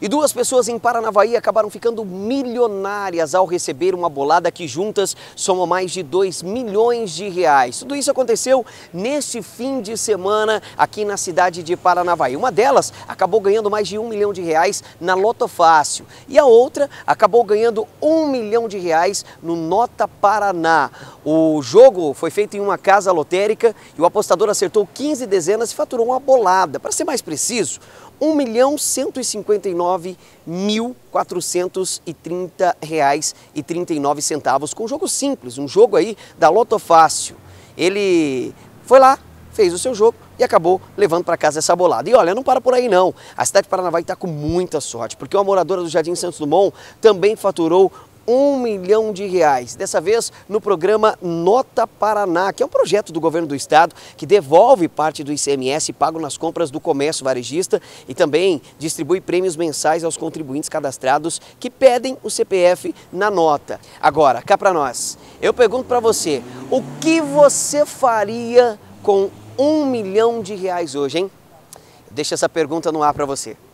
E duas pessoas em Paranavaí acabaram ficando milionárias ao receber uma bolada que juntas somam mais de 2 milhões de reais. Tudo isso aconteceu neste fim de semana aqui na cidade de Paranavaí. Uma delas acabou ganhando mais de um milhão de reais na Loto Fácil e a outra acabou ganhando um milhão de reais no Nota Paraná. O jogo foi feito em uma casa lotérica e o apostador acertou 15 dezenas e faturou uma bolada. Para ser mais preciso, 1.159.430 reais e 39 centavos com um jogo simples, um jogo aí da Loto Fácil. Ele foi lá, fez o seu jogo, e acabou levando para casa essa bolada. E olha, não para por aí não. A cidade de vai está com muita sorte, porque uma moradora do Jardim Santos Dumont também faturou um milhão de reais. Dessa vez no programa Nota Paraná, que é um projeto do governo do estado que devolve parte do ICMS pago nas compras do comércio varejista e também distribui prêmios mensais aos contribuintes cadastrados que pedem o CPF na nota. Agora, cá para nós, eu pergunto para você, o que você faria com um milhão de reais hoje, hein? Deixa essa pergunta no ar para você.